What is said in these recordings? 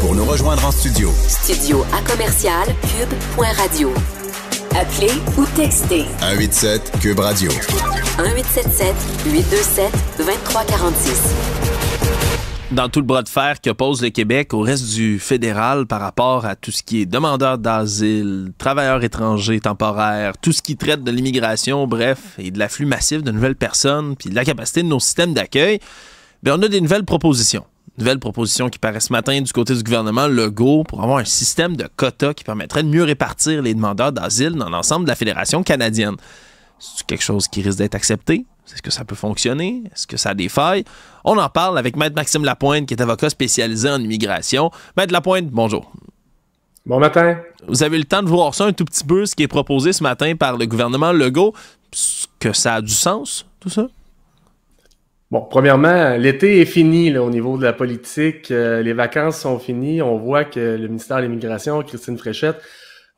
Pour nous rejoindre en studio. Studio à commercial cube.radio. Appelez ou textez. 187 cube radio. 1877 827 2346. Dans tout le bras de fer que pose le Québec au reste du fédéral par rapport à tout ce qui est demandeurs d'asile, travailleurs étrangers temporaires, tout ce qui traite de l'immigration, bref, et de l'afflux massif de nouvelles personnes, puis de la capacité de nos systèmes d'accueil, ben, on a des nouvelles propositions. Nouvelle proposition qui paraît ce matin du côté du gouvernement Legault pour avoir un système de quotas qui permettrait de mieux répartir les demandeurs d'asile dans l'ensemble de la Fédération canadienne. C'est quelque chose qui risque d'être accepté? Est-ce que ça peut fonctionner? Est-ce que ça a des failles? On en parle avec Maître Maxime Lapointe, qui est avocat spécialisé en immigration. Maître Lapointe, bonjour. Bon matin. Vous avez le temps de voir ça un tout petit peu, ce qui est proposé ce matin par le gouvernement Legault. ce que ça a du sens, tout ça? Bon, premièrement, l'été est fini au niveau de la politique. Euh, les vacances sont finies. On voit que le ministère de l'Immigration, Christine Fréchette,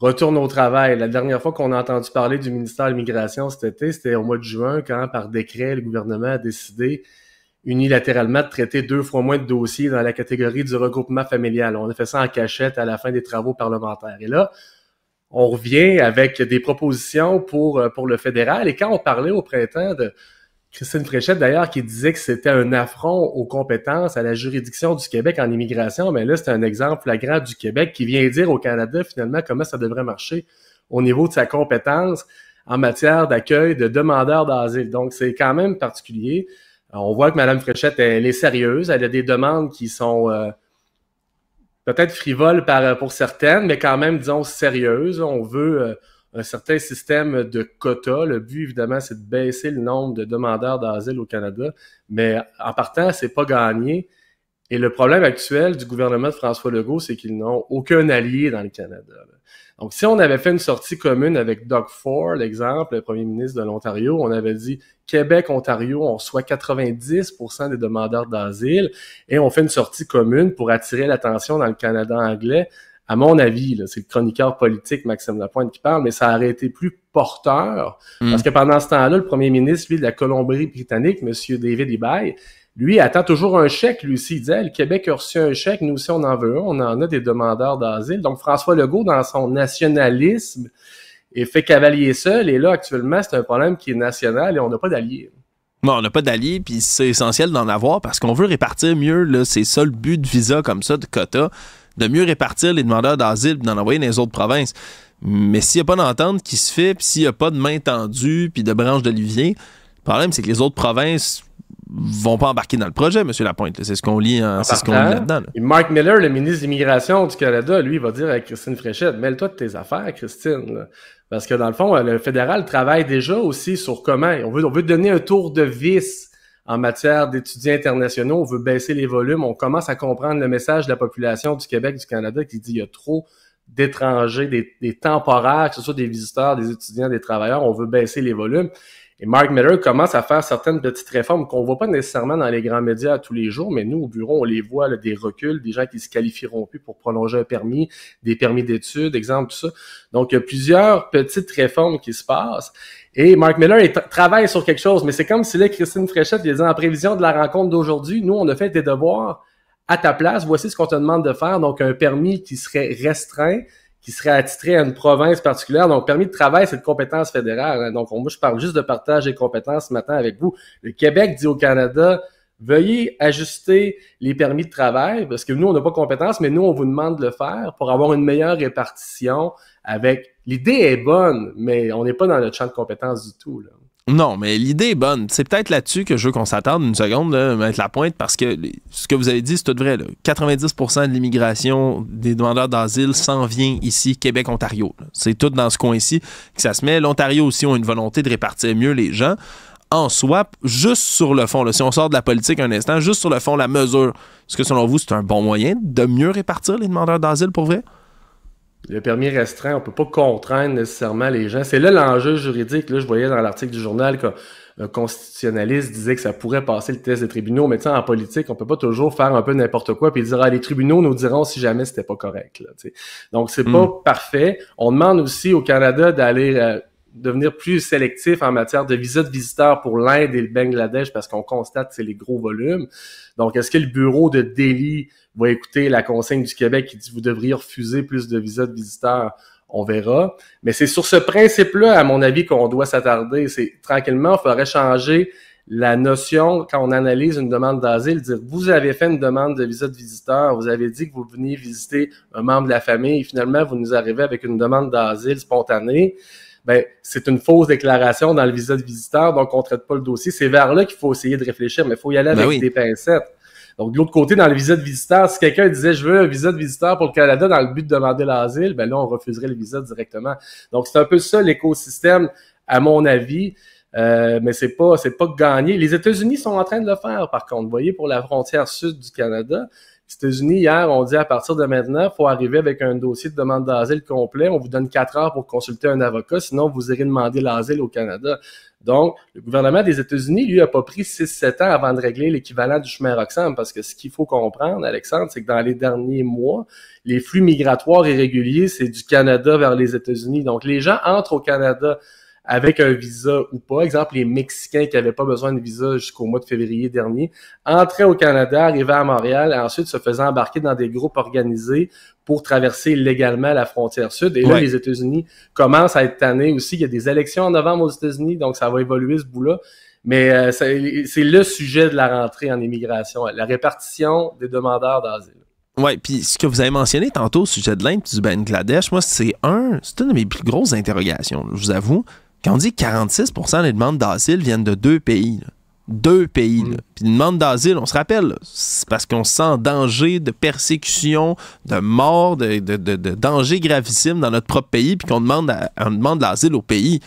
retourne au travail. La dernière fois qu'on a entendu parler du ministère de l'Immigration cet été, c'était au mois de juin, quand, par décret, le gouvernement a décidé unilatéralement de traiter deux fois moins de dossiers dans la catégorie du regroupement familial. On a fait ça en cachette à la fin des travaux parlementaires. Et là, on revient avec des propositions pour, euh, pour le fédéral. Et quand on parlait au printemps de Christine Fréchette, d'ailleurs, qui disait que c'était un affront aux compétences, à la juridiction du Québec en immigration, mais là, c'est un exemple flagrant du Québec qui vient dire au Canada, finalement, comment ça devrait marcher au niveau de sa compétence en matière d'accueil de demandeurs d'asile. Donc, c'est quand même particulier. Euh, on voit que Mme Fréchette, elle est sérieuse. Elle a des demandes qui sont euh, peut-être frivoles par, euh, pour certaines, mais quand même, disons, sérieuses. On veut un certain système de quotas. Le but, évidemment, c'est de baisser le nombre de demandeurs d'asile au Canada, mais en partant, c'est pas gagné. Et le problème actuel du gouvernement de François Legault, c'est qu'ils n'ont aucun allié dans le Canada. Donc, si on avait fait une sortie commune avec Doug Ford, l'exemple, le premier ministre de l'Ontario, on avait dit Québec, Ontario, on reçoit 90 des demandeurs d'asile et on fait une sortie commune pour attirer l'attention dans le Canada anglais à mon avis, c'est le chroniqueur politique Maxime Lapointe qui parle, mais ça aurait été plus porteur, hmm. parce que pendant ce temps-là, le premier ministre, lui, de la Colombie-Britannique, Monsieur David Ibaye, lui, attend toujours un chèque, lui aussi. Il disait, le Québec a reçu un chèque, nous aussi, on en veut un, on en a des demandeurs d'asile. Donc, François Legault, dans son nationalisme, est fait cavalier seul, et là, actuellement, c'est un problème qui est national, et on n'a pas d'alliés. Non, on n'a pas d'alliés, puis c'est essentiel d'en avoir, parce qu'on veut répartir mieux, là, c'est ça le but de visa comme ça, de quota de mieux répartir les demandeurs d'asile et d'en envoyer dans les autres provinces. Mais s'il n'y a pas d'entente qui se fait, puis s'il n'y a pas de main tendue, puis de branche d'olivier, le problème, c'est que les autres provinces vont pas embarquer dans le projet, M. Lapointe. C'est ce qu'on lit, hein, là-dedans. Mark Miller, le ministre de l'Immigration du Canada, lui, va dire à Christine Fréchette, mêle-toi de tes affaires, Christine. Parce que dans le fond, euh, le fédéral travaille déjà aussi sur comment on veut, on veut donner un tour de vis en matière d'étudiants internationaux, on veut baisser les volumes, on commence à comprendre le message de la population du Québec, du Canada, qui dit il y a trop d'étrangers, des, des, temporaires, que ce soit des visiteurs, des étudiants, des travailleurs, on veut baisser les volumes. Et Mark Miller commence à faire certaines petites réformes qu'on voit pas nécessairement dans les grands médias tous les jours, mais nous, au bureau, on les voit, des reculs, des gens qui se qualifieront plus pour prolonger un permis, des permis d'études, exemple, tout ça. Donc, il y a plusieurs petites réformes qui se passent. Et Mark Miller travaille sur quelque chose, mais c'est comme si là, Christine Fréchette, il en prévision de la rencontre d'aujourd'hui, nous, on a fait des devoirs à ta place, voici ce qu'on te demande de faire. Donc, un permis qui serait restreint, qui serait attitré à une province particulière. Donc, permis de travail, c'est une compétence fédérale. Hein. Donc, moi, je parle juste de partage des compétences ce matin avec vous. Le Québec dit au Canada, veuillez ajuster les permis de travail, parce que nous, on n'a pas compétence, mais nous, on vous demande de le faire pour avoir une meilleure répartition avec... L'idée est bonne, mais on n'est pas dans notre champ de compétence du tout. Là. Non, mais l'idée est bonne. C'est peut-être là-dessus que je veux qu'on s'attarde une seconde, là, mettre la pointe, parce que ce que vous avez dit, c'est tout vrai. 90% de l'immigration des demandeurs d'asile s'en vient ici, Québec-Ontario. C'est tout dans ce coin-ci que ça se met. L'Ontario aussi a une volonté de répartir mieux les gens. En soi, juste sur le fond, là, si on sort de la politique un instant, juste sur le fond, la mesure, est-ce que selon vous, c'est un bon moyen de mieux répartir les demandeurs d'asile pour vrai? Le permis restreint, on ne peut pas contraindre nécessairement les gens. C'est là l'enjeu juridique. Là, je voyais dans l'article du journal qu'un constitutionnaliste disait que ça pourrait passer le test des tribunaux, mais en politique, on peut pas toujours faire un peu n'importe quoi puis dire ah, les tribunaux nous diront si jamais c'était pas correct. Donc c'est hmm. pas parfait. On demande aussi au Canada d'aller euh, devenir plus sélectif en matière de visa de visiteurs pour l'Inde et le Bangladesh parce qu'on constate c'est les gros volumes. Donc, est-ce que le bureau de Delhi va écouter la consigne du Québec qui dit vous devriez refuser plus de visas de visiteurs? On verra. Mais c'est sur ce principe-là, à mon avis, qu'on doit s'attarder. C'est tranquillement, il faudrait changer la notion, quand on analyse une demande d'asile, dire vous avez fait une demande de visa de visiteur, vous avez dit que vous veniez visiter un membre de la famille, et finalement vous nous arrivez avec une demande d'asile spontanée ben, c'est une fausse déclaration dans le visa de visiteur, donc on ne traite pas le dossier. C'est vers là qu'il faut essayer de réfléchir, mais il faut y aller ben avec des pincettes. Donc, de l'autre côté, dans le visa de visiteur, si quelqu'un disait je veux un visa de visiteur pour le Canada dans le but de demander l'asile, ben là, on refuserait le visa directement. Donc, c'est un peu ça l'écosystème, à mon avis. Euh, mais c'est pas c'est pas gagné. Les États-Unis sont en train de le faire, par contre. Vous voyez, pour la frontière sud du Canada, États-Unis, hier, on dit à partir de maintenant, faut arriver avec un dossier de demande d'asile complet. On vous donne quatre heures pour consulter un avocat, sinon vous irez demander l'asile au Canada. Donc, le gouvernement des États-Unis, lui, a pas pris six, sept ans avant de régler l'équivalent du chemin Roxham, parce que ce qu'il faut comprendre, Alexandre, c'est que dans les derniers mois, les flux migratoires irréguliers, c'est du Canada vers les États-Unis. Donc, les gens entrent au Canada avec un visa ou pas. Exemple, les Mexicains qui n'avaient pas besoin de visa jusqu'au mois de février dernier entraient au Canada, arrivaient à Montréal et ensuite se faisaient embarquer dans des groupes organisés pour traverser légalement la frontière sud. Et là, les États-Unis commencent à être tannés aussi. Il y a des élections en novembre aux États-Unis, donc ça va évoluer ce bout-là. Mais euh, c'est le sujet de la rentrée en immigration, la répartition des demandeurs d'asile. Oui, puis ce que vous avez mentionné tantôt au sujet de l'Inde du Bangladesh, moi, c'est un, c'est une de mes plus grosses interrogations, je vous avoue on dit 46 des demandes d'asile viennent de deux pays, deux pays, mm. une d'asile, on se rappelle, c'est parce qu'on se sent danger de persécution, de mort, de, danger gravissime dans notre propre pays, puis qu'on demande, demande l'asile au pays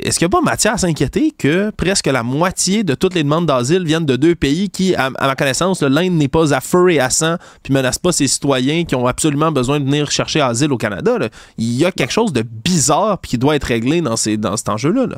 est-ce qu'il n'y a pas matière à s'inquiéter que presque la moitié de toutes les demandes d'asile viennent de deux pays qui, à, ma connaissance, l'Inde n'est pas à feu et à sang, puis menace pas ses citoyens qui ont absolument besoin de venir chercher asile au Canada? Il y a quelque chose de bizarre puis qui doit être réglé dans, ces, dans cet enjeu-là.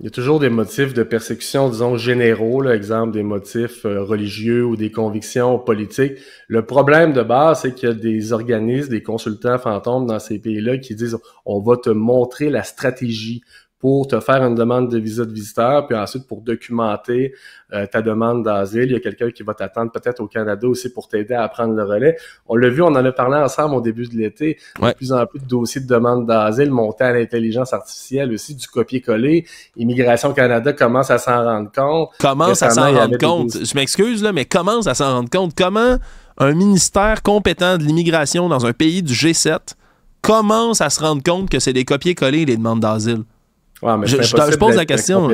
Il y a toujours des motifs de persécution, disons, généraux, là, exemple des motifs euh, religieux ou des convictions politiques. Le problème de base, c'est qu'il y a des organismes, des consultants fantômes dans ces pays-là qui disent on va te montrer la stratégie pour te faire une demande de visa de visiteur, puis ensuite pour documenter euh, ta demande d'asile. Il y a quelqu'un qui va t'attendre peut-être au Canada aussi pour t'aider à prendre le relais. On l'a vu, on en a parlé ensemble au début de l'été. De plus en plus de dossiers de demande d'asile montés à l'intelligence artificielle aussi, du copier-coller. Immigration Canada commence à s'en rendre compte. Commence à s'en rendre compte. Je m'excuse, là, mais commence à s'en rendre compte. Comment un ministère compétent de l'immigration dans un pays du G7 commence à se rendre compte que c'est des copier-coller les demandes d'asile? je, je, pose la question.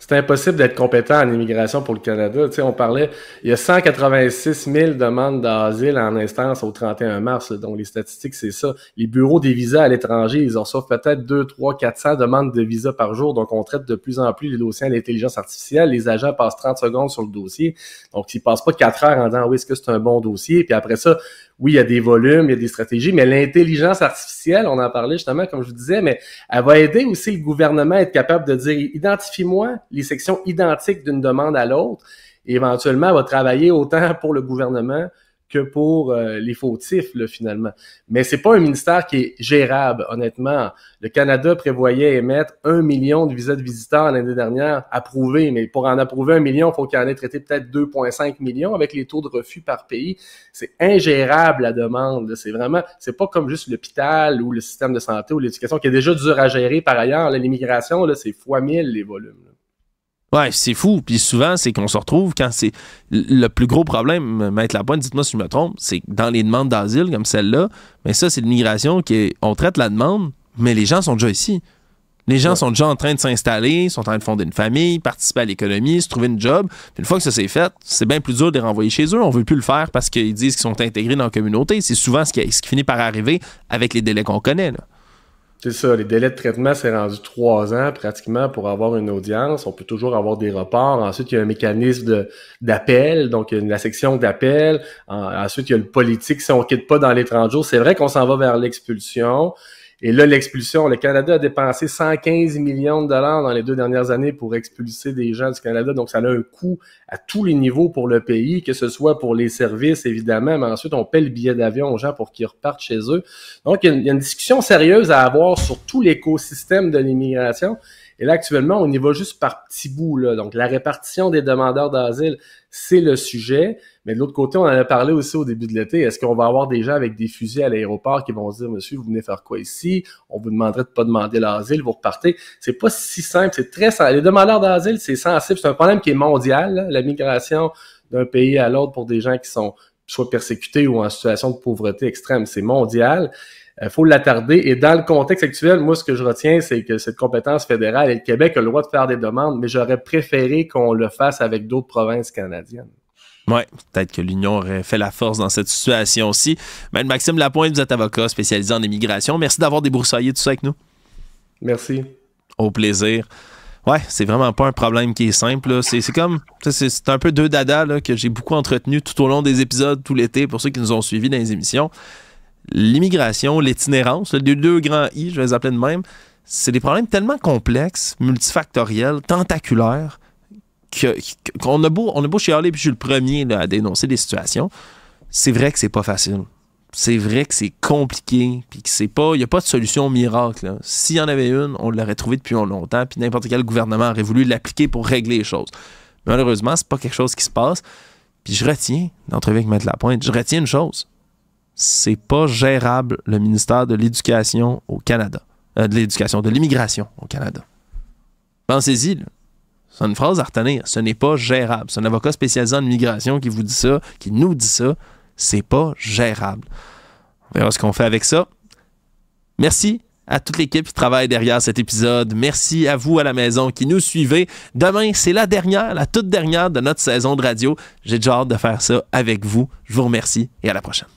C'est impossible d'être compétent en immigration pour le Canada. Tu on parlait, il y a 186 000 demandes d'asile en instance au 31 mars. Donc, les statistiques, c'est ça. Les bureaux des visas à l'étranger, ils en reçoivent peut-être 2, 3, 400 demandes de visa par jour. Donc, on traite de plus en plus les dossiers à l'intelligence artificielle. Les agents passent 30 secondes sur le dossier. Donc, ils passent pas 4 heures en disant, oui, est-ce que c'est un bon dossier? Puis après ça, oui, il y a des volumes, il y a des stratégies, mais l'intelligence artificielle, on en parlait justement, comme je vous disais, mais elle va aider aussi le gouvernement à être capable de dire, identifie-moi les sections identiques d'une demande à l'autre. Et éventuellement, elle va travailler autant pour le gouvernement que pour euh, les fautifs, finalement. Mais c'est pas un ministère qui est gérable, honnêtement. Le Canada prévoyait émettre un million de visas de visiteurs l'année dernière, approuvés, mais pour en approuver un million, faut il faut qu'il en ait traité peut-être 2,5 millions avec les taux de refus par pays. C'est ingérable, la demande. C'est vraiment, c'est pas comme juste l'hôpital ou le système de santé ou l'éducation qui est déjà dur à gérer par ailleurs. L'immigration, c'est fois mille les volumes. Ouais, c'est fou. Puis souvent, c'est qu'on se retrouve quand c'est. Le plus gros problème, mettre la pointe, dites-moi si je me trompe, c'est dans les demandes d'asile comme celle-là, mais ça, c'est l'immigration qui On traite la demande, mais les gens sont déjà ici. Les gens sont déjà en train de s'installer, sont en train de fonder une famille, participer à l'économie, se trouver une job. une fois que ça s'est fait, c'est bien plus dur de les renvoyer chez eux. On veut plus le faire parce qu'ils disent qu'ils sont intégrés dans la communauté. C'est souvent ce qui, ce qui finit par arriver avec les délais qu'on connaît. Là. C'est ça, les délais de traitement, c'est rendu trois ans pratiquement pour avoir une audience. On peut toujours avoir des reports. Ensuite, il y a un mécanisme d'appel, donc il y a la section d'appel. ensuite, il y a le politique. Si on ne quitte pas dans les 30 jours, c'est vrai qu'on s'en va vers l'expulsion. Et là, l'expulsion, le Canada a dépensé 115 millions de dollars dans les deux dernières années pour expulser des gens du Canada. Donc, ça a un coût à tous les niveaux pour le pays, que ce soit pour les services, évidemment, mais ensuite, on paie le billet d'avion aux gens pour qu'ils repartent chez eux. Donc, il y, a une, discussion sérieuse à avoir sur tout l'écosystème de l'immigration. Et là, actuellement, on y va juste par petits bouts. Là. Donc, la répartition des demandeurs d'asile, c'est le sujet. Mais de l'autre côté, on en a parlé aussi au début de l'été. Est-ce qu'on va avoir des gens avec des fusils à l'aéroport qui vont dire, monsieur, vous venez faire quoi ici? On vous demanderait de pas demander l'asile, vous repartez. C'est pas si simple. C'est très Les demandeurs d'asile, c'est sensible. C'est un problème qui est mondial, la migration d'un pays à l'autre pour des gens qui sont soit persécutés ou en situation de pauvreté extrême. C'est mondial. Il euh, faut l'attarder. Et dans le contexte actuel, moi, ce que je retiens, c'est que cette compétence fédérale et le Québec a le droit de faire des demandes, mais j'aurais préféré qu'on le fasse avec d'autres provinces canadiennes. Oui, peut-être que l'Union aurait fait la force dans cette situation aussi. Maxime Lapointe, vous êtes avocat spécialisé en immigration. Merci d'avoir débroussaillé tout ça avec nous. Merci. Au plaisir. Ouais, c'est vraiment pas un problème qui est simple. C'est comme, c'est un peu deux dadas que j'ai beaucoup entretenu tout au long des épisodes, tout l'été, pour ceux qui nous ont suivis dans les émissions l'immigration, l'itinérance, les deux grands I, je vais les appeler de même, c'est des problèmes tellement complexes, multifactoriels, tentaculaires, qu'on a beau, on a beau chialer, puis je suis le premier à dénoncer des situations, c'est vrai que c'est pas facile. C'est vrai que c'est compliqué, puis que c'est pas, il n'y a pas de solution miracle. S'il y en avait une, on l'aurait trouvée depuis longtemps, puis n'importe quel gouvernement aurait voulu l'appliquer pour régler les choses. Malheureusement, c'est pas quelque chose qui se passe. Puis je retiens, d'entrevue avec la pointe, je retiens une chose c'est pas gérable le ministère de l'Éducation au Canada. Euh, de l'Éducation, de l'Immigration au Canada. Pensez-y, c'est une phrase à retenir. Ce n'est pas gérable. C'est un avocat spécialisé en immigration qui vous dit ça, qui nous dit ça. C'est pas gérable. On verra ce qu'on fait avec ça. Merci à toute l'équipe qui travaille derrière cet épisode. Merci à vous à la maison qui nous suivez. Demain, c'est la dernière, la toute dernière de notre saison de radio. J'ai déjà hâte de faire ça avec vous. Je vous remercie et à la prochaine.